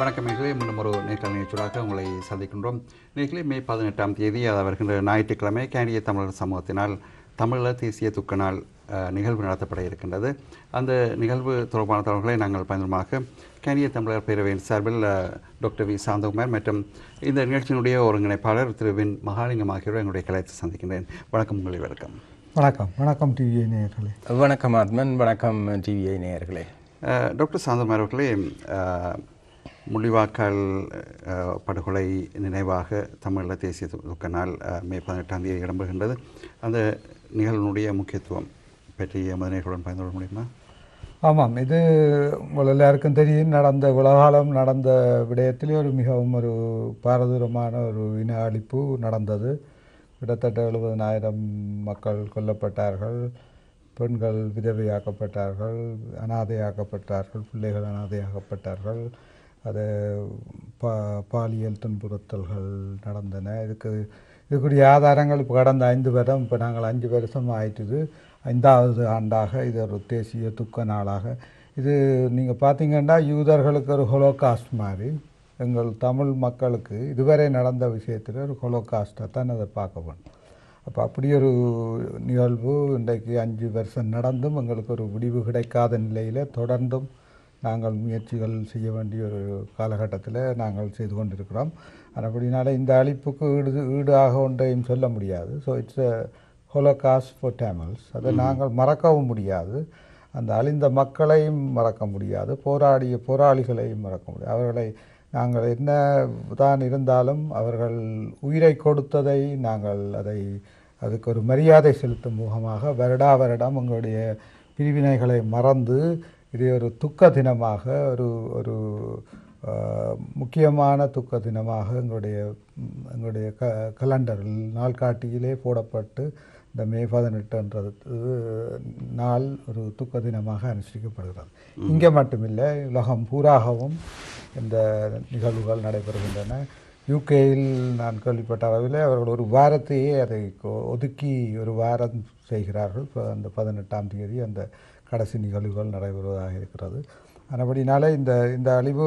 வணக்கம் நேர்களே மீண்டும் ஒரு நேர்காணல் நிகழ்ச்சியாக உங்களை சந்திக்கின்றோம் நேர்களை மே பதினெட்டாம் தேதி அது வருகின்ற ஞாயிற்றுக்கிழமை கேண்டிய தமிழர் சமூகத்தினால் தமிழர் தேசிய துக்க நாள் நிகழ்வு நடத்தப்பட இருக்கின்றது அந்த நிகழ்வு தொடர்பான தகவல்களை நாங்கள் பயன்படுமாக கேண்டிய தமிழர் பேரவையின் சார்பில் டாக்டர் வி சாந்தகுமார் மற்றும் இந்த நிகழ்ச்சியினுடைய ஒருங்கிணைப்பாளர் திரு வின் மகாலிங்கம் ஆகியோர் எங்களுடைய கலையத்தை சந்திக்கின்றேன் வணக்கம் உங்களை வணக்கம் வணக்கம் வணக்கம் டிவிஐ நேயர்களே வணக்கம் ஆத்மன் வணக்கம் டிவிஐ நேயர்களே டாக்டர் சாந்தகுமார் அவர்களே முள்ளிவாக்கால் படுகொலை நினைவாக தமிழ தேசிய துக்க நாள் மே பதினெட்டாம் தேதி இடம்பெறுகின்றது அந்த நிகழ்வுடைய முக்கியத்துவம் பற்றி எமது நேர்களுடன் பயந்து கொள்ள முடியுமா ஆமாம் இது உங்கள் எல்லாருக்கும் தெரியும் நடந்த உலகாலம் நடந்த விடயத்திலே ஒரு மிகவும் ஒரு பாரதூரமான ஒரு இன அழிப்பு நடந்தது கிட்டத்தட்ட எழுபதனாயிரம் மக்கள் கொல்லப்பட்டார்கள் பெண்கள் விதவையாக்கப்பட்டார்கள் அனாதையாக்கப்பட்டார்கள் பிள்ளைகள் அனாதையாக்கப்பட்டார்கள் அது பா பாலியல் துன்புறுத்தல்கள் நடந்தன இதுக்கு இதுக்குரிய ஆதாரங்கள் இப்போ கடந்த ஐந்து வருடம் இப்போ நாங்கள் அஞ்சு வருஷம் ஆயிட்டுது ஐந்தாவது ஆண்டாக இது ஒரு தேசிய துக்க நாளாக இது நீங்கள் பார்த்தீங்கன்னா யூதர்களுக்கு ஒரு ஹொலோகாஸ்ட் மாதிரி எங்கள் தமிழ் மக்களுக்கு இதுவரை நடந்த விஷயத்தில் ஒரு ஹொலோகாஸ்ட்டை தான் அதை பார்க்க வேணும் அப்போ அப்படி ஒரு நிகழ்வு இன்றைக்கு அஞ்சு வருஷம் நடந்தும் எங்களுக்கு ஒரு முடிவு கிடைக்காத நிலையில் தொடர்ந்தும் நாங்கள் முயற்சிகள் செய்ய வேண்டிய ஒரு காலகட்டத்தில் நாங்கள் செய்து கொண்டிருக்கிறோம் அப்படினால இந்த அழிப்புக்கு ஈடு ஆக ஒன்றையும் சொல்ல முடியாது so it's a holocaust for Tamils அதை நாங்கள் மறக்கவும் முடியாது அந்த அழிந்த மக்களையும் மறக்க முடியாது போராடிய போராளிகளையும் மறக்க முடியாது அவர்களை நாங்கள் என்ன தான் இருந்தாலும் அவர்கள் உயிரை கொடுத்ததை நாங்கள் அதை அதுக்கு ஒரு மரியாதை செலுத்தும் முகமாக வருடா வருடம் உங்களுடைய பிரிவினைகளை மறந்து இதை ஒரு துக்க தினமாக ஒரு ஒரு முக்கியமான துக்க தினமாக எங்களுடைய எங்களுடைய க கலண்டரில் நாள்காட்டியிலே போடப்பட்டு இந்த மே பதினெட்டுன்றது நாள் ஒரு துக்க தினமாக அனுஷ்டிக்கப்படுகிறது இங்கே மட்டுமில்லை உலகம் பூராகவும் இந்த நிகழ்வுகள் நடைபெறுகின்றன யூகேயில் நான் கேள்விப்பட்ட அளவில் அவர்கள் ஒரு வாரத்தையே அதை ஒதுக்கி ஒரு வாரம் செய்கிறார்கள் அந்த பதினெட்டாம் தேதி அந்த கடைசி நிகழ்வுகள் நடைபெறுவதாக இருக்கிறது அதபடினாலே இந்த இந்த அழிவு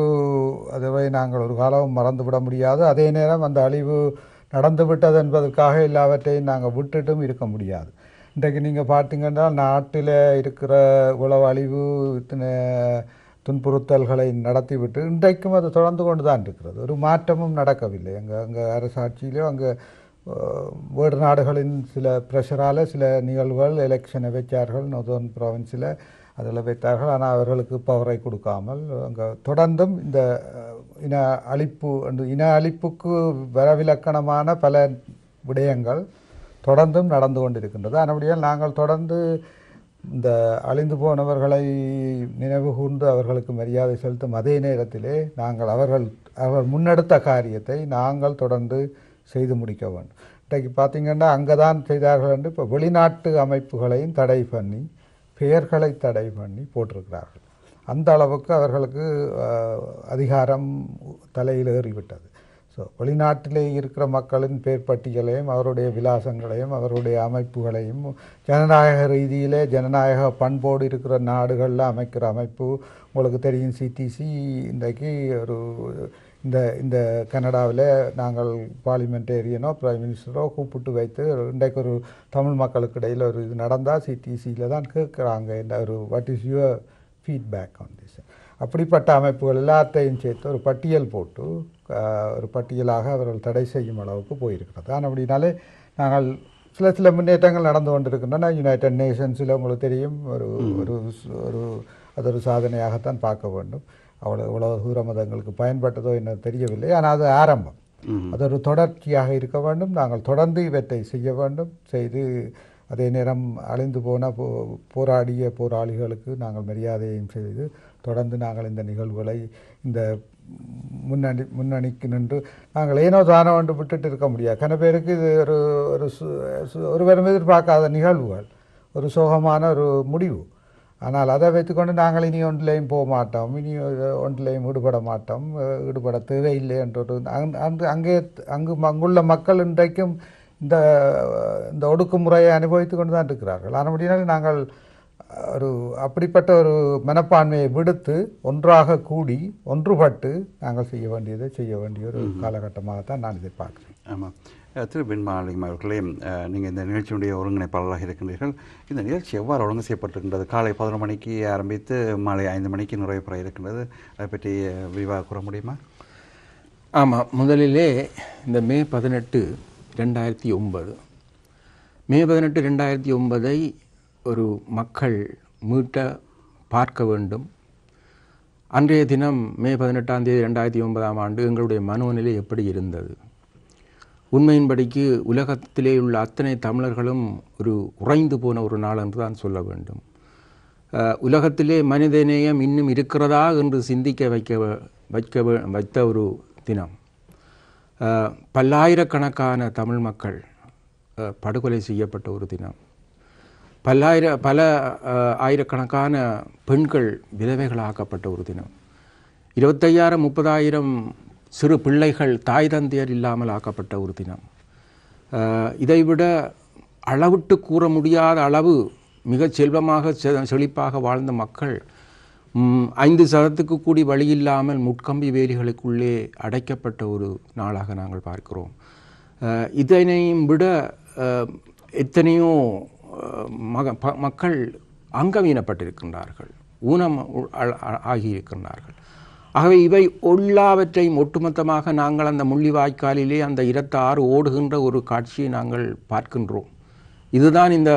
அதுவை நாங்கள் ஒரு காலம் மறந்துவிட முடியாது அதே நேரம் அந்த அழிவு நடந்து விட்டது என்பதற்காக எல்லாவற்றையும் நாங்கள் விட்டுட்டும் இருக்க முடியாது இன்றைக்கு நீங்கள் பார்த்தீங்கன்னா நாட்டில் இருக்கிற உழவு அழிவு இத்தனை துன்புறுத்தல்களை நடத்திவிட்டு இன்றைக்கும் அது தொடர்ந்து கொண்டு தான் இருக்கிறது ஒரு மாற்றமும் நடக்கவில்லை எங்கள் அங்கே அரசாட்சியிலோ அங்கே வேறு நாடுகளின் சில ப்ரெஷரால் சில நிகழ்வுகள் எலெக்ஷனை வைத்தார்கள் நொதர்ன் ப்ராவின்ஸில் அதில் வைத்தார்கள் ஆனால் அவர்களுக்கு பவரை கொடுக்காமல் அங்கே தொடர்ந்தும் இந்த இன அழிப்பு இன அழிப்புக்கு வரவிலக்கணமான பல விடயங்கள் தொடர்ந்தும் நடந்து கொண்டிருக்கின்றது அதனுடையால் நாங்கள் தொடர்ந்து இந்த அழிந்து போனவர்களை நினைவு கூர்ந்து அவர்களுக்கு மரியாதை செலுத்தும் அதே நேரத்திலே நாங்கள் அவர்கள் அவர் முன்னெடுத்த காரியத்தை நாங்கள் தொடர்ந்து செய்து முடிக்க வேண்டும் இன்றைக்கு பார்த்திங்கன்னா அங்கே தான் செய்தார்கள் என்று இப்போ வெளிநாட்டு அமைப்புகளையும் தடை பண்ணி பெயர்களை தடை பண்ணி போட்டிருக்கிறார்கள் அந்த அளவுக்கு அவர்களுக்கு அதிகாரம் தலையில் ஏறிவிட்டது ஸோ வெளிநாட்டிலே இருக்கிற மக்களின் பேர் பட்டியலையும் அவருடைய விலாசங்களையும் அவருடைய அமைப்புகளையும் ஜனநாயக ரீதியிலே ஜனநாயக பண்போடு இருக்கிற நாடுகளில் அமைக்கிற அமைப்பு உங்களுக்கு தெரியும் சிடிசி இன்றைக்கு ஒரு இந்த இந்த கனடாவில் நாங்கள் பார்லிமெண்டேரியனோ பிரைம் மினிஸ்டரோ கூப்பிட்டு வைத்து இன்றைக்கு ஒரு தமிழ் மக்களுக்கு இடையில் ஒரு இது நடந்தால் சிடிசியில் தான் கேட்குறாங்க இந்த ஒரு what is your feedback on this அப்படிப்பட்ட அமைப்புகள் எல்லாத்தையும் சேர்த்து ஒரு பட்டியல் போட்டு ஒரு பட்டியலாக அவர்கள் தடை செய்யும் அளவுக்கு போயிருக்கிறது ஆனால் அப்படின்னாலே நாங்கள் சில சில முன்னேற்றங்கள் நடந்து கொண்டிருக்கின்றன யுனைடெட் நேஷன்ஸில் உங்களுக்கு தெரியும் ஒரு ஒரு ஒரு அது ஒரு சாதனையாகத்தான் பார்க்க வேண்டும் அவ்வளோ இவ்வளோ தூரம் அது எங்களுக்கு பயன்பட்டதோ என்ன தெரியவில்லை ஆனால் அது ஆரம்பம் அது ஒரு தொடர்ச்சியாக இருக்க வேண்டும் நாங்கள் தொடர்ந்து இவற்றை செய்ய வேண்டும் செய்து அதே நேரம் அழிந்து போன போ போராடிய போராளிகளுக்கு நாங்கள் மரியாதையும் செய்து தொடர்ந்து நாங்கள் இந்த நிகழ்வுகளை இந்த முன்னணி முன்னணிக்கு நின்று நாங்கள் ஏனோ தானோ ஒன்று விட்டுட்டு இருக்க முடியாது கன பேருக்கு இது ஒரு ஒரு ஒருவரும் எதிர்பார்க்காத நிகழ்வுகள் ஒரு சோகமான ஒரு முடிவு ஆனால் அதை வைத்துக்கொண்டு நாங்கள் இனி ஒன்றிலையும் போக மாட்டோம் இனி ஒன்றிலையும் ஈடுபட மாட்டோம் ஈடுபட தேவையில்லை என்று அங்கு அங்கே அங்கு அங்குள்ள மக்கள் இன்றைக்கும் இந்த இந்த ஒடுக்குமுறையை அனுபவித்து கொண்டு தான் இருக்கிறார்கள் ஆனால் நாங்கள் ஒரு அப்படிப்பட்ட ஒரு மனப்பான்மையை விடுத்து ஒன்றாக கூடி ஒன்றுபட்டு நாங்கள் செய்ய வேண்டியதை செய்ய வேண்டிய ஒரு காலகட்டமாக தான் நான் இதை பார்க்குறேன் ஆமாம் திரு பின்மாலிங்கம் அவர்களே நீங்கள் இந்த நிகழ்ச்சியினுடைய ஒருங்கிணைப்பாளராக இருக்கின்றீர்கள் இந்த நிகழ்ச்சி எவ்வாறு ஒழுங்கு செய்யப்பட்டிருக்கின்றது காலை பதினொரு மணிக்கு ஆரம்பித்து மாலை ஐந்து மணிக்கு நிறைவேற இருக்கின்றது அதை பற்றி விரிவாக கூற முடியுமா ஆமாம் முதலிலே இந்த மே பதினெட்டு ரெண்டாயிரத்தி ஒன்பது மே பதினெட்டு ரெண்டாயிரத்தி ஒன்பதை ஒரு மக்கள் மீட்ட பார்க்க வேண்டும் அன்றைய தினம் மே பதினெட்டாம் தேதி ரெண்டாயிரத்தி ஒன்பதாம் ஆண்டு எங்களுடைய மனோநிலை எப்படி இருந்தது உண்மையின்படிக்கு உலகத்திலே உள்ள அத்தனை தமிழர்களும் ஒரு உறைந்து போன ஒரு நாள் என்று தான் சொல்ல வேண்டும் உலகத்திலே மனிதநேயம் இன்னும் இருக்கிறதா என்று சிந்திக்க வைக்க வைக்க வைத்த ஒரு தினம் பல்லாயிரக்கணக்கான தமிழ் மக்கள் படுகொலை செய்யப்பட்ட ஒரு தினம் பல்லாயிர பல ஆயிரக்கணக்கான பெண்கள் விதவைகளாக்கப்பட்ட ஒரு தினம் இருபத்தையாயிரம் முப்பதாயிரம் சிறு பிள்ளைகள் தாய் தந்தையர் இல்லாமல் ஆக்கப்பட்ட ஒரு தினம் இதைவிட அளவிட்டு கூற முடியாத அளவு மிக செல்வமாக செழிப்பாக வாழ்ந்த மக்கள் ஐந்து சதத்துக்கு கூடி வழி இல்லாமல் முட்கம்பி வேலிகளுக்குள்ளே அடைக்கப்பட்ட ஒரு நாளாக நாங்கள் பார்க்கிறோம் இதனையும் விட எத்தனையோ மக மக்கள் அங்கவீனப்பட்டிருக்கின்றார்கள் ஊனம் ஆகியிருக்கின்றார்கள் ஆகவே இவை எல்லாவற்றையும் ஒட்டுமொத்தமாக நாங்கள் அந்த முள்ளிவாய்க்காலிலே அந்த இரத்த ஆறு ஓடுகின்ற ஒரு காட்சியை நாங்கள் பார்க்கின்றோம் இதுதான் இந்த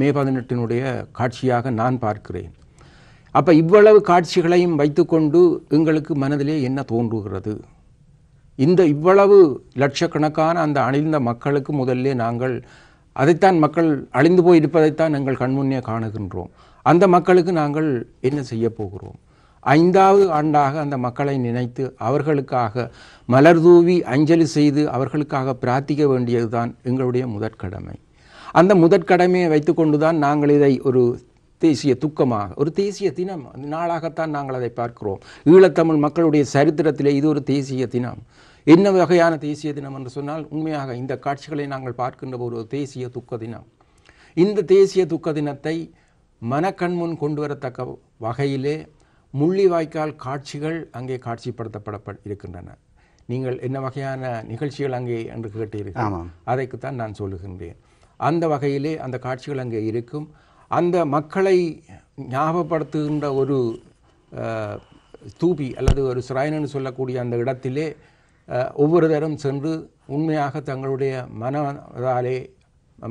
மே பதினெட்டினுடைய காட்சியாக நான் பார்க்கிறேன் அப்போ இவ்வளவு காட்சிகளையும் வைத்துக்கொண்டு எங்களுக்கு மனதிலே என்ன தோன்றுகிறது இந்த இவ்வளவு லட்சக்கணக்கான அந்த அணிந்த மக்களுக்கு முதல்ல நாங்கள் அதைத்தான் மக்கள் அழிந்து போய் இருப்பதைத்தான் எங்கள் கண்முன்னே காணுகின்றோம் அந்த மக்களுக்கு நாங்கள் என்ன செய்ய போகிறோம் ஐந்தாவது ஆண்டாக அந்த மக்களை நினைத்து அவர்களுக்காக மலர் தூவி அஞ்சலி செய்து அவர்களுக்காக பிரார்த்திக்க வேண்டியதுதான் எங்களுடைய முதற்கடமை அந்த முதற்கடமையை வைத்துக்கொண்டு தான் நாங்கள் இதை ஒரு தேசிய துக்கமாக ஒரு தேசிய தினம் நாளாகத்தான் நாங்கள் அதை பார்க்கிறோம் ஈழத்தமிழ் மக்களுடைய சரித்திரத்திலே இது ஒரு தேசிய தினம் என்ன வகையான தேசிய தினம் என்று சொன்னால் உண்மையாக இந்த காட்சிகளை நாங்கள் பார்க்கின்ற ஒரு தேசிய துக்க தினம் இந்த தேசிய துக்க தினத்தை மனக்கண்முன் கொண்டு வரத்தக்க வகையிலே முள்ளிவாய்க்கால் காட்சிகள் அங்கே காட்சிப்படுத்தப்பட இருக்கின்றன நீங்கள் என்ன வகையான நிகழ்ச்சிகள் அங்கே என்று கேட்டீர்கள் அதைக்குத்தான் நான் சொல்லுகின்றேன் அந்த வகையிலே அந்த காட்சிகள் அங்கே இருக்கும் அந்த மக்களை ஞாபகப்படுத்துகின்ற ஒரு தூபி அல்லது ஒரு சிராயனன்னு சொல்லக்கூடிய அந்த இடத்திலே ஒவ்வொரு தரம் சென்று உண்மையாக தங்களுடைய மனதாலே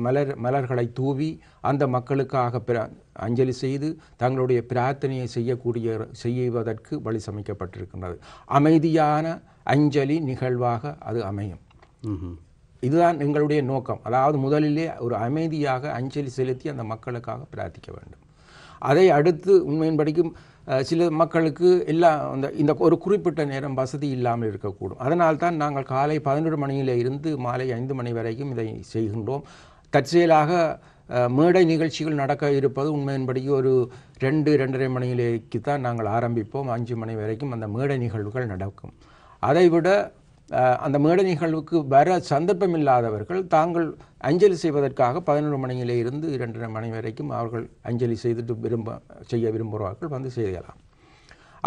மலர் மலர்களை தூவி அந்த மக்களுக்காக அஞ்சலி செய்து தங்களுடைய பிரார்த்தனையை செய்யக்கூடிய செய்வதற்கு வழி சமைக்கப்பட்டிருக்கின்றது அமைதியான அஞ்சலி நிகழ்வாக அது அமையும் இதுதான் எங்களுடைய நோக்கம் அதாவது முதலிலே ஒரு அமைதியாக அஞ்சலி செலுத்தி அந்த மக்களுக்காக பிரார்த்திக்க வேண்டும் அதை அடுத்து உண்மையின்படிக்கும் சில மக்களுக்கு எல்லா அந்த இந்த ஒரு குறிப்பிட்ட நேரம் வசதி இல்லாமல் இருக்கக்கூடும் அதனால் தான் நாங்கள் காலை பதினொரு மணியில் இருந்து மாலை ஐந்து மணி வரைக்கும் இதை செய்கின்றோம் தற்செயலாக மேடை நிகழ்ச்சிகள் நடக்க இருப்பது உண்மையின்படி ஒரு ரெண்டு ரெண்டரை மணியிலேக்கு தான் நாங்கள் ஆரம்பிப்போம் அஞ்சு மணி வரைக்கும் அந்த மேடை நிகழ்வுகள் நடக்கும் அதைவிட அந்த மேடை நிகழ்வுக்கு வர சந்தர்ப்பம் இல்லாதவர்கள் தாங்கள் அஞ்சலி செய்வதற்காக பதினொரு மணியிலே இருந்து இரண்டரை மணி வரைக்கும் அவர்கள் அஞ்சலி செய்துட்டு விரும்ப செய்ய விரும்புகிறார்கள் வந்து செய்யலாம்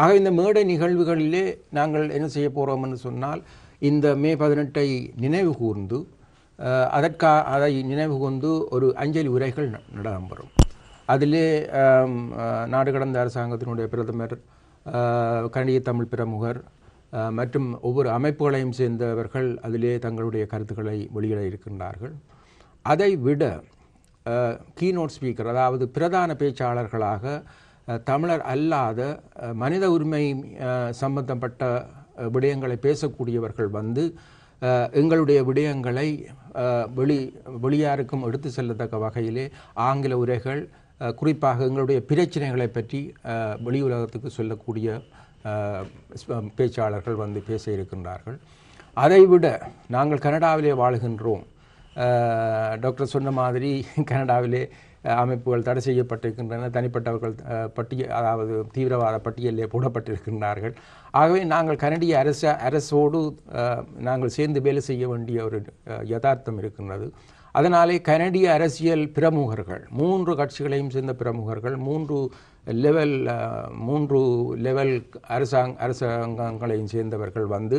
ஆக இந்த மேடை நிகழ்வுகளிலே நாங்கள் என்ன செய்ய போகிறோம் என்று சொன்னால் இந்த மே பதினெட்டை நினைவு கூர்ந்து அதற்காக அதை நினைவு கொண்டு ஒரு அஞ்சலி உரைகள் நடைபெறும் அதிலே நாடு கடந்த அரசாங்கத்தினுடைய பிரதமர் கனடிய தமிழ் பிரமுகர் மற்றும் ஒவ்வொரு அமைப்புகளையும் சேர்ந்தவர்கள் அதிலே தங்களுடைய கருத்துக்களை வெளியிட இருக்கின்றார்கள் அதை விட கீநோட் ஸ்பீக்கர் அதாவது பிரதான பேச்சாளர்களாக தமிழர் அல்லாத மனித உரிமை சம்பந்தப்பட்ட விடயங்களை பேசக்கூடியவர்கள் வந்து எங்களுடைய விடயங்களை வெளி வெளியாருக்கும் எடுத்து செல்லத்தக்க வகையிலே ஆங்கில உரைகள் குறிப்பாக எங்களுடைய பிரச்சனைகளை பற்றி வெளி உலகத்துக்கு சொல்லக்கூடிய பேச்சாளர்கள் வந்து பேச இருக்கின்றார்கள் அதைவிட நாங்கள் கனடாவிலே வாழ்கின்றோம் டாக்டர் சொன்ன மாதிரி கனடாவிலே அமைப்புகள் தடை செய்யப்பட்டிருக்கின்றன தனிப்பட்டவர்கள் பட்டியல் அதாவது தீவிரவாத பட்டியலில் போடப்பட்டிருக்கின்றார்கள் ஆகவே நாங்கள் கனடிய அரச அரசோடு நாங்கள் சேர்ந்து வேலை செய்ய வேண்டிய ஒரு யதார்த்தம் இருக்கின்றது அதனாலே கனடிய அரசியல் பிரமுகர்கள் மூன்று கட்சிகளையும் சேர்ந்த பிரமுகர்கள் மூன்று லெவல் மூன்று லெவல் அரசாங் அரசாங்கங்களையும் சேர்ந்தவர்கள் வந்து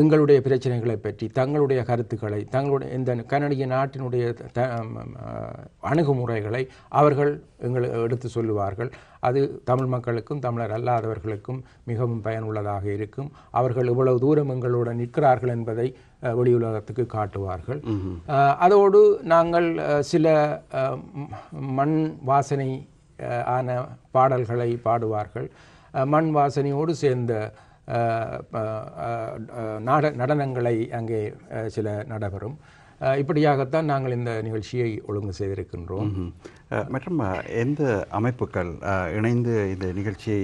எங்களுடைய பிரச்சனைகளை பற்றி தங்களுடைய கருத்துக்களை தங்களுடைய இந்த கனடிய நாட்டினுடைய த அணுகுமுறைகளை அவர்கள் எங்களை எடுத்து சொல்லுவார்கள் அது தமிழ் மக்களுக்கும் தமிழர் அல்லாதவர்களுக்கும் மிகவும் பயனுள்ளதாக இருக்கும் அவர்கள் இவ்வளவு தூரம் எங்களோட நிற்கிறார்கள் என்பதை வெளியுலகத்துக்கு காட்டுவார்கள் அதோடு நாங்கள் சில மண் வாசனை ஆன பாடல்களை பாடுவார்கள் மண் வாசனையோடு சேர்ந்த நாட நடனங்களை அங்கே சில நடைபெறும் இப்படியாகத்தான் நாங்கள் இந்த நிகழ்ச்சியை ஒழுங்கு செய்திருக்கின்றோம் மற்றும் எந்த அமைப்புகள் இணைந்து இந்த நிகழ்ச்சியை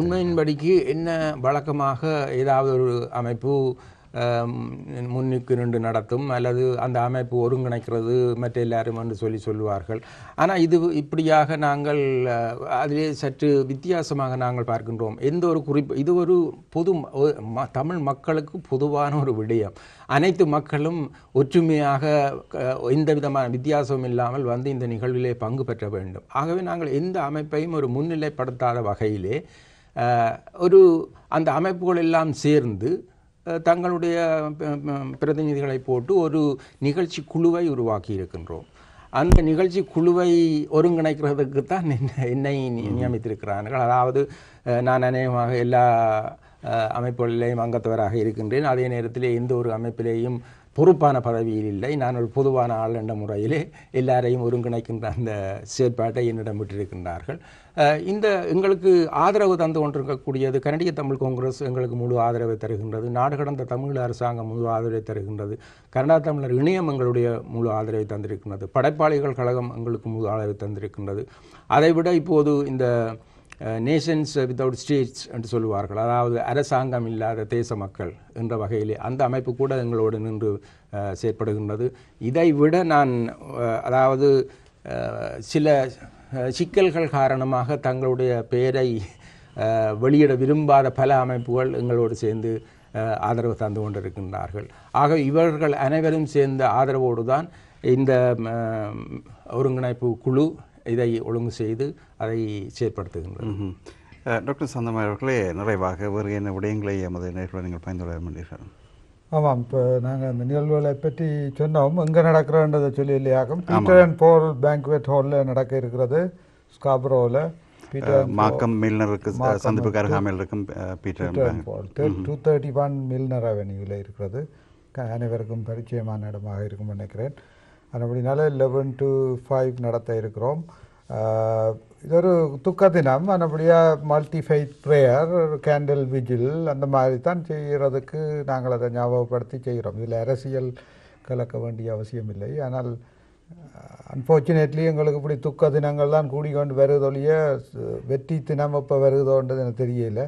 உண்மையின்படிக்கு என்ன வழக்கமாக ஏதாவது ஒரு அமைப்பு முன்னுக்கு நின்று நடத்தும் அல்லது அந்த அமைப்பு ஒருங்கிணைக்கிறது மற்ற எல்லாரும் என்று சொல்லி சொல்லுவார்கள் ஆனால் இது இப்படியாக நாங்கள் அதிலே சற்று வித்தியாசமாக நாங்கள் பார்க்கின்றோம் எந்த ஒரு குறிப்பு இது ஒரு பொது தமிழ் மக்களுக்கு பொதுவான ஒரு விடயம் அனைத்து மக்களும் ஒற்றுமையாக எந்த விதமான வித்தியாசமும் இல்லாமல் வந்து இந்த நிகழ்விலே பங்கு பெற்ற வேண்டும் ஆகவே நாங்கள் எந்த அமைப்பையும் ஒரு முன்னிலைப்படுத்தாத வகையிலே ஒரு அந்த அமைப்புகள் எல்லாம் சேர்ந்து தங்களுடைய பிரதிநிதிகளை போட்டு ஒரு நிகழ்ச்சி குழுவை உருவாக்கி இருக்கின்றோம் அந்த நிகழ்ச்சி குழுவை ஒருங்கிணைக்கிறதுக்கு தான் என்னை நியமித்திருக்கிறார்கள் அதாவது நான் அநேகமாக எல்லா அமைப்புகளிலேயும் அங்கத்தவராக இருக்கின்றேன் அதே நேரத்தில் எந்த ஒரு அமைப்பிலேயும் பொறுப்பான பதவியில் இல்லை நான் ஒரு பொதுவான ஆள் என்ற முறையிலே எல்லாரையும் ஒருங்கிணைக்கின்ற அந்த செயற்பாட்டை என்னிடம் விட்டிருக்கின்றார்கள் இந்த எங்களுக்கு ஆதரவு தந்து கொண்டிருக்கக்கூடியது கனடிய தமிழ் காங்கிரஸ் எங்களுக்கு முழு ஆதரவை தருகின்றது நாடு கடந்த தமிழ் அரசாங்கம் முழு ஆதரவை தருகின்றது கனடா தமிழர் இணையம் எங்களுடைய முழு ஆதரவை தந்திருக்கின்றது படைப்பாளிகள் கழகம் எங்களுக்கு முழு ஆதரவை தந்திருக்கின்றது அதைவிட இப்போது இந்த நேஷன்ஸ் வித்தவுட் ஸ்டேட்ஸ் என்று சொல்லுவார்கள் அதாவது அரசாங்கம் இல்லாத தேச மக்கள் என்ற வகையிலே அந்த அமைப்பு கூட எங்களோடு நின்று செயற்படுகின்றது இதை விட நான் அதாவது சில சிக்கல்கள் காரணமாக தங்களுடைய பெயரை வெளியிட விரும்பாத பல அமைப்புகள் எங்களோடு சேர்ந்து ஆதரவு தந்து கொண்டிருக்கின்றார்கள் ஆக இவர்கள் அனைவரும் சேர்ந்த ஆதரவோடு தான் இந்த ஒருங்கிணைப்பு குழு இதை ஒழுங்கு செய்து அதை செயற்படுத்துகின்றன டாக்டர் சந்தமாய் அவர்களே நிறைவாக வேறு என்ன விடயங்களை எமது நேர்களை நீங்கள் பயந்துள்ள பண்ணீர்கள் ஆமாம் இப்போ நாங்கள் அந்த நிகழ்வுகளை பற்றி சொன்னோம் எங்கே நடக்கிறோன்றதை சொல்லி இல்லையாகும் பீட்டர் அண்ட் போல் பேங்க்வெட் ஹாலில் நடக்க இருக்கிறது ஸ்காப்ரோவில் மாக்கம் மில்னருக்கு சந்திப்புக்கு அருகாமையில் இருக்கும் Peter two thirty one Milner அவென்யூவில் இருக்கிறது அனைவருக்கும் பரிச்சயமான இடமாக இருக்கும் நினைக்கிறேன் அது அப்படினால லெவன் டு ஃபைவ் நடத்த இருக்கிறோம் இது ஒரு துக்க தினம் அதுபடியாக மல்டி ஃபைத் ப்ரேயர் ஒரு கேண்டில் விஜில் அந்த மாதிரி தான் செய்கிறதுக்கு நாங்கள் அதை ஞாபகப்படுத்தி செய்கிறோம் இதில் அரசியல் கலக்க வேண்டிய அவசியம் இல்லை ஆனால் அன்ஃபார்ச்சுனேட்லி எங்களுக்கு இப்படி துக்க தினங்கள் தான் கூடிக்கொண்டு வருதொழிய வெற்றி தினம் இப்போ வருதோன்றது எனக்கு தெரியல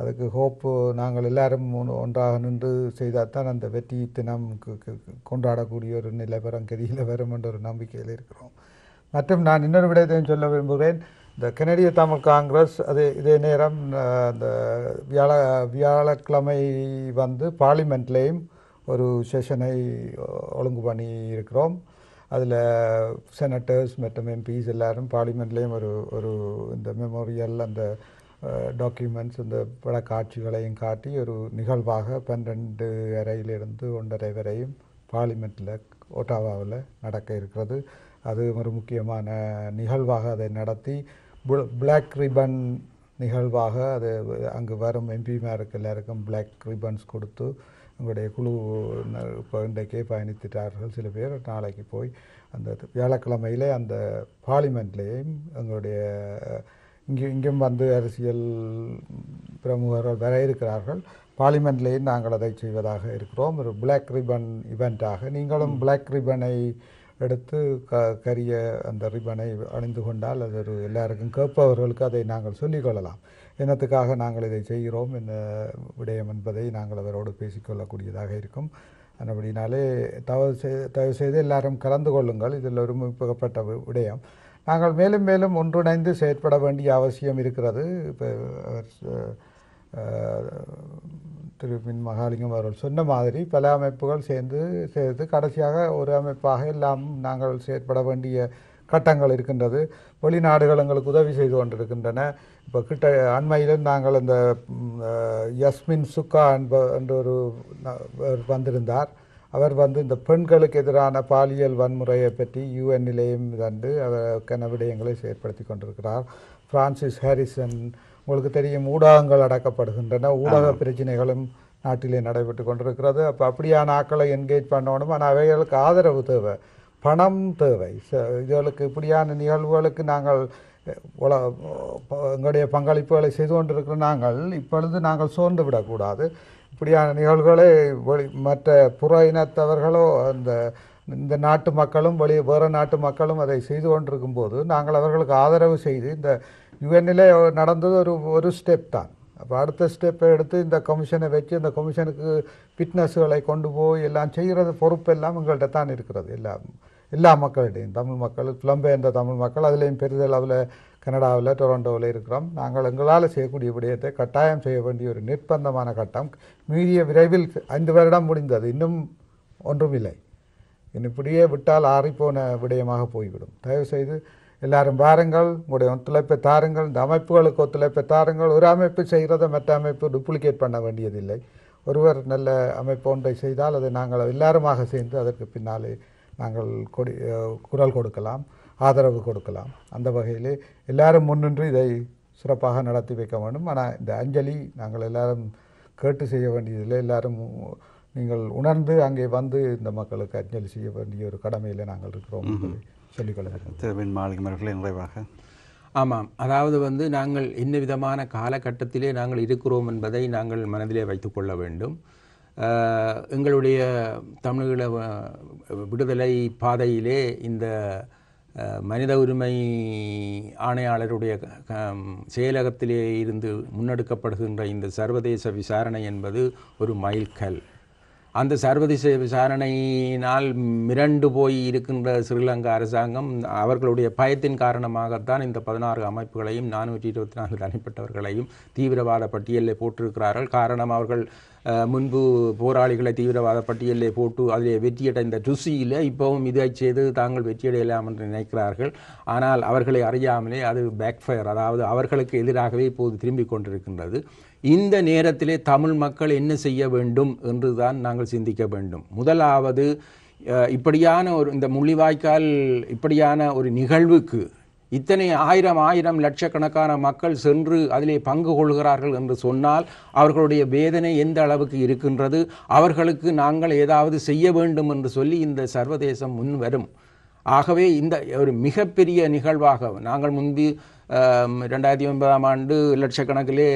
அதுக்கு ஹோப்பு நாங்கள் எல்லாரும் ஒன்றாக நின்று செய்தால் தான் அந்த வெற்றி தினம் கொண்டாடக்கூடிய ஒரு நிலவரம் கதியில் வரும் என்ற ஒரு நம்பிக்கையில் இருக்கிறோம் மற்றும் நான் இன்னொரு விடயத்தையும் சொல்ல விரும்புகிறேன் இந்த கெனடிய தமிழ் காங்கிரஸ் அதே இதே நேரம் அந்த வியாழ வியாழக்கிழமை வந்து பார்லிமெண்ட்லேயும் ஒரு செஷனை ஒழுங்கு பண்ணி இருக்கிறோம் அதில் செனட்டர்ஸ் மற்றும் எம்பிஸ் எல்லோரும் பார்லிமெண்ட்லேயும் ஒரு ஒரு இந்த மெமோரியல் அந்த டாக்குமெண்ட்ஸ் இந்த காட்சிகளையும் காட்டி ஒரு நிகழ்வாக பன்னிரெண்டு அறையிலிருந்து ஒன்றரை வரையும் பார்லிமெண்ட்டில் ஒட்டாவாவில் நடக்க இருக்கிறது அது ஒரு முக்கியமான நிகழ்வாக அதை நடத்தி பிளாக் ரிபன் நிகழ்வாக அது அங்கு வரும் எம்பிமாருக்கு எல்லாருக்கும் பிளாக் ரிபன்ஸ் கொடுத்து எங்களுடைய குழு இப்போ இன்றைக்கே பயணித்துட்டார்கள் சில பேர் நாளைக்கு போய் அந்த வியாழக்கிழமையிலே அந்த பார்லிமெண்ட்லேயும் எங்களுடைய இங்கே இங்கும் வந்து அரசியல் பிரமுகர்கள் வர இருக்கிறார்கள் பார்லிமெண்ட்லேயும் நாங்கள் அதை செய்வதாக இருக்கிறோம் ஒரு பிளாக் ரிபன் இவெண்ட்டாக நீங்களும் பிளாக் ரிபனை எடுத்து க கரிய அந்த ரிபனை அணிந்து கொண்டால் அது ஒரு எல்லாருக்கும் கேட்பவர்களுக்கு அதை நாங்கள் சொல்லிக்கொள்ளலாம் இனத்துக்காக நாங்கள் இதை செய்கிறோம் என்ன விடயம் என்பதை நாங்கள் அவரோடு பேசிக்கொள்ளக்கூடியதாக இருக்கும் அப்படின்னாலே தவறு செய் தயவு செய்து எல்லாரும் கலந்து கொள்ளுங்கள் இதில் ஒரு முப்பகப்பட்ட விடயம் நாங்கள் மேலும் மேலும் ஒன்றிணைந்து செயற்பட வேண்டிய அவசியம் இருக்கிறது இப்போ திரு மின் மகாலிங்கம் அவர்கள் சொன்ன மாதிரி பல அமைப்புகள் சேர்ந்து சேர்த்து கடைசியாக ஒரு அமைப்பாக எல்லாம் நாங்கள் செயற்பட வேண்டிய கட்டங்கள் இருக்கின்றது வெளிநாடுகள் எங்களுக்கு உதவி செய்து கொண்டிருக்கின்றன இப்போ கிட்ட அண்மையிலும் நாங்கள் இந்த யஸ்மின் சுக்கா என்ப என்ற ஒரு வந்திருந்தார் அவர் வந்து இந்த பெண்களுக்கு எதிரான பாலியல் வன்முறையை பற்றி யூஎன்னிலேயும் வந்து அதற்கான விடயங்களை செயற்படுத்தி கொண்டிருக்கிறார் ஃப்ரான்சிஸ் ஹாரிசன் உங்களுக்கு தெரியும் ஊடகங்கள் அடக்கப்படுகின்றன ஊடக பிரச்சனைகளும் நாட்டிலே நடைபெற்று கொண்டிருக்கிறது அப்போ அப்படியான ஆக்களை என்கேஜ் பண்ணணும் ஆனால் அவைகளுக்கு ஆதரவு தேவை பணம் தேவை இதுகளுக்கு இப்படியான நிகழ்வுகளுக்கு நாங்கள் உல எங்களுடைய பங்களிப்புகளை செய்து கொண்டிருக்கிற நாங்கள் இப்பொழுது நாங்கள் சோர்ந்து விடக்கூடாது இப்படியான நிகழ்வுகளை வெளி மற்ற புற இனத்தவர்களோ அந்த இந்த நாட்டு மக்களும் வெளியே வேறு நாட்டு மக்களும் அதை செய்து கொண்டிருக்கும் போது நாங்கள் அவர்களுக்கு ஆதரவு செய்து இந்த யுஎன்னிலே நடந்தது ஒரு ஒரு ஸ்டெப் தான் அப்போ அடுத்த ஸ்டெப்பை எடுத்து இந்த கமிஷனை வச்சு இந்த கமிஷனுக்கு ஃபிட்னஸ்களை கொண்டு போய் எல்லாம் செய்கிறது பொறுப்பெல்லாம் எங்கள்கிட்ட தான் இருக்கிறது எல்லாம் எல்லா மக்களிடையும் தமிழ் மக்கள் புலம்பெயர்ந்த தமிழ் மக்கள் அதுலேயும் பெரிதளவில் கனடாவில் டொரண்டோவில் இருக்கிறோம் நாங்கள் எங்களால் செய்யக்கூடிய விடயத்தை கட்டாயம் செய்ய வேண்டிய ஒரு நிர்பந்தமான கட்டம் மீறிய விரைவில் ஐந்து வருடம் முடிந்தது இன்னும் ஒன்றும் இல்லை இப்படியே விட்டால் ஆறிப்போன விடயமாக போய்விடும் தயவுசெய்து எல்லாரும் பாருங்கள் உங்களுடைய ஒத்துழைப்பை தாருங்கள் இந்த அமைப்புகளுக்கு ஒத்துழைப்பை தாருங்கள் ஒரு அமைப்பு செய்கிறத மற்ற அமைப்பு டூப்ளிகேட் பண்ண வேண்டியதில்லை ஒருவர் நல்ல அமைப்பு ஒன்றை செய்தால் அதை நாங்கள் எல்லாருமாக சேர்ந்து அதற்கு பின்னாலே நாங்கள் கொடி குரல் கொடுக்கலாம் ஆதரவு கொடுக்கலாம் அந்த வகையில் எல்லாரும் முன்னின்று இதை சிறப்பாக நடத்தி வைக்க வேண்டும் ஆனால் இந்த அஞ்சலி நாங்கள் எல்லாரும் கேட்டு செய்ய வேண்டியதில்லை எல்லாரும் நீங்கள் உணர்ந்து அங்கே வந்து இந்த மக்களுக்கு அஞ்சலி செய்ய வேண்டிய ஒரு கடமையில் நாங்கள் இருக்கிறோம் சொல்லிக்கொள்ள திருவின் மாளிகை நிறைவாக ஆமாம் அதாவது வந்து நாங்கள் இன்ன விதமான காலகட்டத்திலே நாங்கள் இருக்கிறோம் என்பதை நாங்கள் மனதிலே வைத்துக்கொள்ள வேண்டும் எங்களுடைய தமிழ விடுதலை பாதையிலே இந்த மனித உரிமை ஆணையாளருடைய செயலகத்திலே இருந்து முன்னெடுக்கப்படுகின்ற இந்த சர்வதேச விசாரணை என்பது ஒரு மைல்கல் அந்த சர்வதேச விசாரணையினால் மிரண்டு போய் இருக்கின்ற ஸ்ரீலங்கா அரசாங்கம் அவர்களுடைய பயத்தின் காரணமாகத்தான் இந்த பதினாறு அமைப்புகளையும் நானூற்றி இருபத்தி நான்கு தனிப்பட்டவர்களையும் தீவிரவாத பட்டியலில் போட்டிருக்கிறார்கள் காரணம் அவர்கள் முன்பு போராளிகளை தீவிரவாத பட்டியலே போட்டு அதிலே வெற்றியடைந்த ருசியில் இப்போவும் இதை செய்து தாங்கள் வெற்றியடையலாம் என்று நினைக்கிறார்கள் ஆனால் அவர்களை அறியாமலே அது பேக்ஃபயர் அதாவது அவர்களுக்கு எதிராகவே இப்போது திரும்பி கொண்டிருக்கின்றது இந்த நேரத்திலே தமிழ் மக்கள் என்ன செய்ய வேண்டும் என்று தான் நாங்கள் சிந்திக்க வேண்டும் முதலாவது இப்படியான ஒரு இந்த முள்ளிவாய்க்கால் இப்படியான ஒரு நிகழ்வுக்கு இத்தனை ஆயிரம் ஆயிரம் லட்சக்கணக்கான மக்கள் சென்று அதிலே பங்கு கொள்கிறார்கள் என்று சொன்னால் அவர்களுடைய வேதனை எந்த அளவுக்கு இருக்கின்றது அவர்களுக்கு நாங்கள் ஏதாவது செய்ய வேண்டும் என்று சொல்லி இந்த சர்வதேசம் முன் வரும் ஆகவே இந்த ஒரு மிகப்பெரிய நிகழ்வாக நாங்கள் முன்பு ரெண்டாயிரத்தி ஒன்பதாம் ஆண்டு லட்சக்கணக்கிலே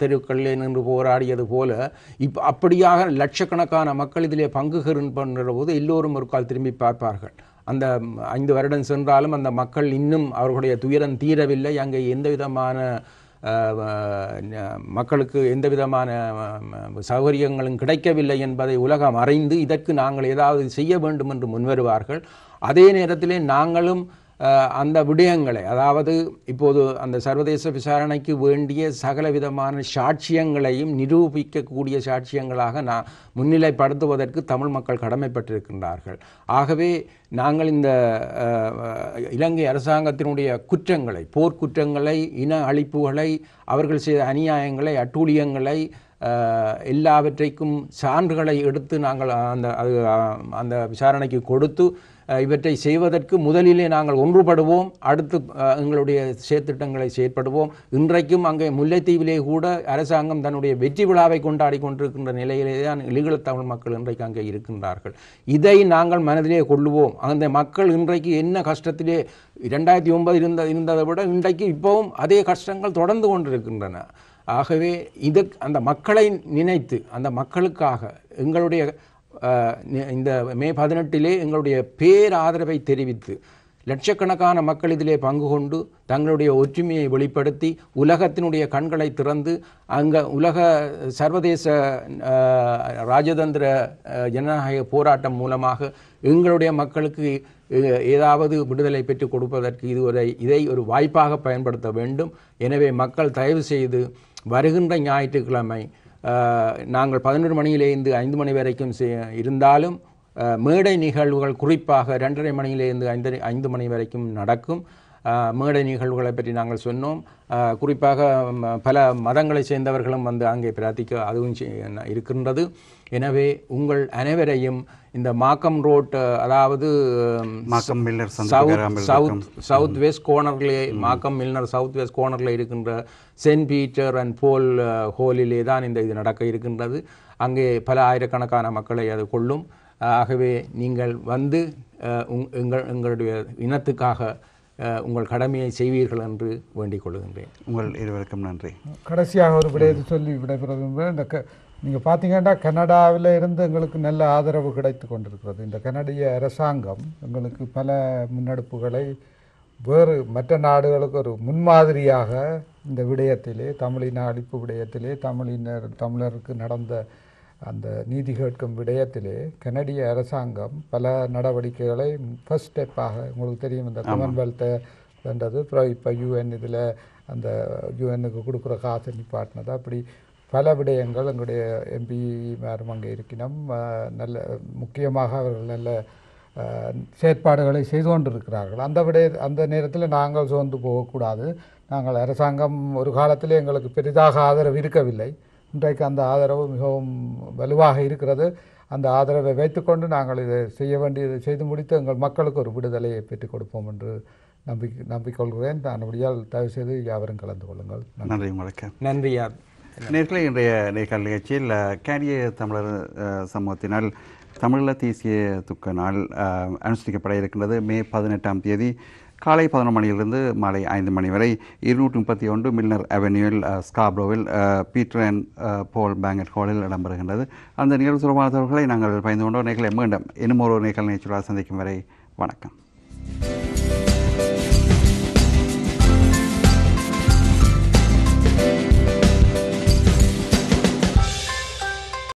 தெருக்களிலே நின்று போராடியது போல இப்போ அப்படியாக லட்சக்கணக்கான மக்கள் இதிலே பங்குகிறன் பண்ணுற போது எல்லோரும் ஒரு கால் திரும்பி பார்ப்பார்கள் அந்த ஐந்து வருடம் சென்றாலும் அந்த மக்கள் இன்னும் அவர்களுடைய துயரம் தீரவில்லை அங்கே எந்த விதமான மக்களுக்கு எந்த விதமான சௌகரியங்களும் கிடைக்கவில்லை என்பதை உலகம் அறிந்து இதற்கு நாங்கள் ஏதாவது செய்ய வேண்டும் என்று முன்வருவார்கள் அதே நேரத்திலே நாங்களும் அந்த விடயங்களை அதாவது இப்போது அந்த சர்வதேச விசாரணைக்கு வேண்டிய சகல விதமான சாட்சியங்களையும் நிரூபிக்கக்கூடிய சாட்சியங்களாக நான் முன்னிலைப்படுத்துவதற்கு தமிழ் மக்கள் கடமைப்பட்டிருக்கின்றார்கள் ஆகவே நாங்கள் இந்த இலங்கை அரசாங்கத்தினுடைய குற்றங்களை போர்க்குற்றங்களை இன அழிப்புகளை அவர்கள் செய்த அநியாயங்களை அட்டூழியங்களை எல்லாவற்றைக்கும் சான்றுகளை எடுத்து நாங்கள் அந்த அது அந்த விசாரணைக்கு கொடுத்து இவற்றை செய்வதற்கு முதலிலே நாங்கள் ஒன்றுபடுவோம் அடுத்து எங்களுடைய செயற்திட்டங்களை செயற்படுவோம் இன்றைக்கும் அங்கே முல்லைத்தீவிலே கூட அரசாங்கம் தன்னுடைய வெற்றி விழாவை கொண்டாடி கொண்டிருக்கின்ற நிலையிலே தான் இழுகள தமிழ் மக்கள் இன்றைக்கு அங்கே இருக்கின்றார்கள் இதை நாங்கள் மனதிலே கொள்ளுவோம் அந்த மக்கள் இன்றைக்கு என்ன கஷ்டத்திலே இரண்டாயிரத்தி ஒன்பது இருந்த இருந்ததை விட இன்றைக்கு இப்போவும் அதே கஷ்டங்கள் தொடர்ந்து கொண்டிருக்கின்றன ஆகவே இது அந்த மக்களை நினைத்து அந்த மக்களுக்காக எங்களுடைய இந்த மே பதினெட்டிலே எங்களுடைய பேர் ஆதரவை தெரிவித்து லட்சக்கணக்கான மக்கள் இதிலே பங்கு கொண்டு தங்களுடைய ஒற்றுமையை வெளிப்படுத்தி உலகத்தினுடைய கண்களை திறந்து அங்கே உலக சர்வதேச ராஜதந்திர ஜனநாயக போராட்டம் மூலமாக எங்களுடைய மக்களுக்கு ஏதாவது விடுதலை பெற்றுக் கொடுப்பதற்கு இதுவரை இதை ஒரு வாய்ப்பாக பயன்படுத்த வேண்டும் எனவே மக்கள் தயவு செய்து வருகின்ற ஞாயிற்றுக்கிழமை நாங்கள் பதினொரு மணியிலேருந்து ஐந்து மணி வரைக்கும் இருந்தாலும் மேடை நிகழ்வுகள் குறிப்பாக ரெண்டரை மணியிலேருந்து ஐந்து ஐந்து மணி வரைக்கும் நடக்கும் மேடை நிகழ்வுகளை பற்றி நாங்கள் சொன்னோம் குறிப்பாக பல மதங்களை சேர்ந்தவர்களும் வந்து அங்கே பிரார்த்திக்க அதுவும் இருக்கின்றது எனவே உங்கள் அனைவரையும் இந்த மாக்கம் ரோட் அதாவது Markham Milner south south south west கோர்னர்லே மாக்கம் மில்னர் சவுத் வெஸ்ட் கோர்னரில் இருக்கின்ற சென்ட் பீட்டர் அண்ட் போல் ஹோலிலே தான் இந்த இது நடக்க இருக்கின்றது அங்கே பல ஆயிரக்கணக்கான மக்களை அது கொள்ளும் ஆகவே நீங்கள் வந்து உங் எங்கள் எங்களுடைய இனத்துக்காக உங்கள் கடமையை செய்வீர்கள் என்று வேண்டிக் கொள்கின்றேன் உங்கள் இருவருக்கும் நன்றி கடைசியாக ஒரு விடையை சொல்லி விடைபெறுவது இந்த க நீங்கள் பார்த்தீங்கன்னா கனடாவில் இருந்து எங்களுக்கு நல்ல ஆதரவு கிடைத்து கொண்டிருக்கிறது இந்த கனடிய அரசாங்கம் எங்களுக்கு பல முன்னெடுப்புகளை வேறு மற்ற நாடுகளுக்கு ஒரு முன்மாதிரியாக இந்த விடயத்திலே தமிழின அழிப்பு விடயத்திலே தமிழினர் தமிழருக்கு நடந்த அந்த நீதி கேட்கும் விடயத்திலே கனடிய அரசாங்கம் பல நடவடிக்கைகளை ஃபஸ்ட் ஸ்டெப்பாக உங்களுக்கு தெரியும் இந்த காமன்வெல்த்தை வென்றது அப்புறம் இப்போ யூஎன் இதில் அந்த யூஎனுக்கு கொடுக்குற காசு நிப்பாட்டினது அப்படி பல விடயங்கள் எங்களுடைய எம்பி மேரும் அங்கே இருக்கணும் நல்ல முக்கியமாக அவர்கள் நல்ல செயற்பாடுகளை செய்து கொண்டிருக்கிறார்கள் அந்த விட அந்த நேரத்தில் நாங்கள் சோர்ந்து போகக்கூடாது நாங்கள் அரசாங்கம் ஒரு காலத்தில் எங்களுக்கு பெரிதாக ஆதரவு இருக்கவில்லை இன்றைக்கு அந்த ஆதரவு மிகவும் வலுவாக இருக்கிறது அந்த ஆதரவை வைத்துக்கொண்டு நாங்கள் இதை செய்ய வேண்டியதை செய்து முடித்து எங்கள் மக்களுக்கு ஒரு விடுதலையை பெற்றுக் கொடுப்போம் என்று நம்பி நம்பிக்கொள்கிறேன் அப்படியால் தயவு செய்து யாவரும் கலந்து கொள்ளுங்கள் நன்றி உங்களுக்கு நன்றி யார் நேர்களை இன்றைய நேர்கால் நிகழ்ச்சியில் கேரிய தமிழர் சமூகத்தினால் தமிழ தேசிய துக்க நாள் அனுஷ்டிக்கப்பட இருக்கின்றது மே பதினெட்டாம் தேதி காலை பதினொரு மணியிலிருந்து மாலை ஐந்து மணி வரை இருநூற்றி முப்பத்தி ஒன்று மில்னர் அவென்யூவில் ஸ்காப்ரோவில் பீட்டர் அண்ட் போல் பேங்கட் ஹாலில் இடம்பெறுகின்றது அந்த நிகழ்வு சுரமானவர்களை நாங்கள் பயந்து கொண்டோம் நிகழ்ச்சியை மீண்டும் இன்னும் ஒரு நிகழ்வு நிகழ்ச்சியாக சந்திக்கும் வரை வணக்கம்